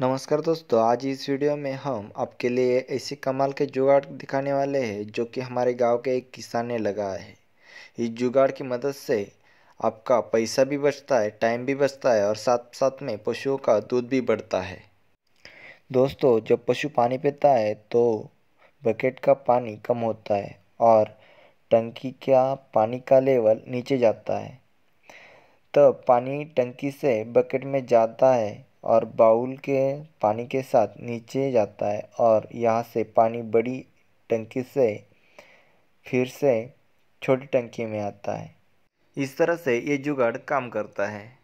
नमस्कार दोस्तों आज इस वीडियो में हम आपके लिए ऐसे कमाल के जुगाड़ दिखाने वाले हैं जो कि हमारे गांव के एक किसान ने लगाया है इस जुगाड़ की मदद से आपका पैसा भी बचता है टाइम भी बचता है और साथ साथ में पशुओं का दूध भी बढ़ता है दोस्तों जब पशु पानी पीता है तो बकेट का पानी कम होता है और टंकी का पानी का लेवल नीचे जाता है तब तो पानी टंकी से बकेट में जाता है और बाउल के पानी के साथ नीचे जाता है और यहाँ से पानी बड़ी टंकी से फिर से छोटी टंकी में आता है इस तरह से ये जुगाड़ काम करता है